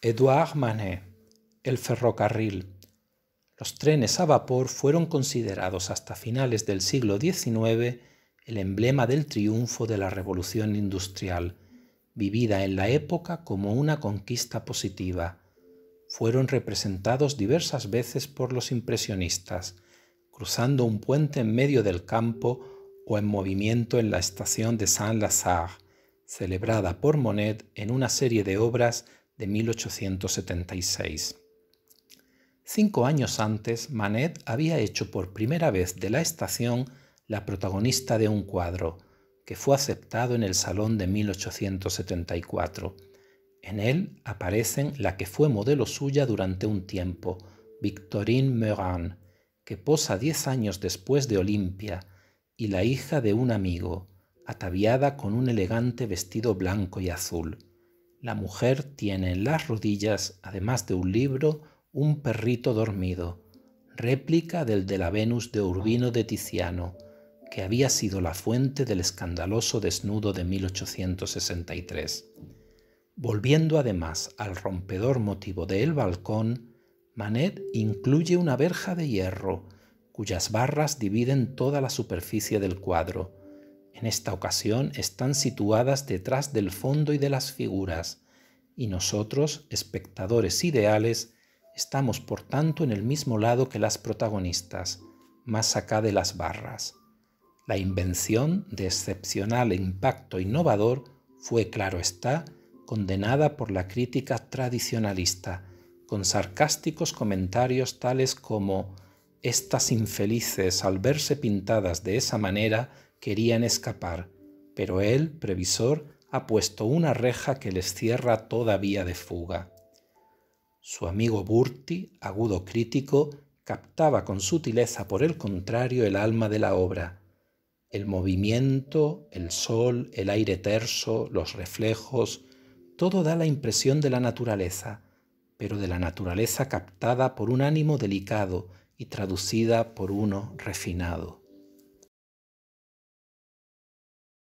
Edouard Manet, el ferrocarril. Los trenes a vapor fueron considerados hasta finales del siglo XIX el emblema del triunfo de la revolución industrial, vivida en la época como una conquista positiva. Fueron representados diversas veces por los impresionistas, cruzando un puente en medio del campo o en movimiento en la estación de Saint-Lazare, celebrada por Monet en una serie de obras de 1876. Cinco años antes, Manet había hecho por primera vez de la estación la protagonista de un cuadro, que fue aceptado en el Salón de 1874. En él aparecen la que fue modelo suya durante un tiempo, Victorine Meurant, que posa diez años después de Olimpia, y la hija de un amigo, ataviada con un elegante vestido blanco y azul. La mujer tiene en las rodillas, además de un libro, un perrito dormido, réplica del de la Venus de Urbino de Tiziano, que había sido la fuente del escandaloso desnudo de 1863. Volviendo además al rompedor motivo del Balcón, Manet incluye una verja de hierro, cuyas barras dividen toda la superficie del cuadro, en esta ocasión están situadas detrás del fondo y de las figuras, y nosotros, espectadores ideales, estamos por tanto en el mismo lado que las protagonistas, más acá de las barras. La invención de excepcional e impacto innovador fue, claro está, condenada por la crítica tradicionalista, con sarcásticos comentarios tales como estas infelices al verse pintadas de esa manera Querían escapar, pero él, previsor, ha puesto una reja que les cierra todavía de fuga. Su amigo Burti, agudo crítico, captaba con sutileza, por el contrario, el alma de la obra. El movimiento, el sol, el aire terso, los reflejos, todo da la impresión de la naturaleza, pero de la naturaleza captada por un ánimo delicado y traducida por uno refinado.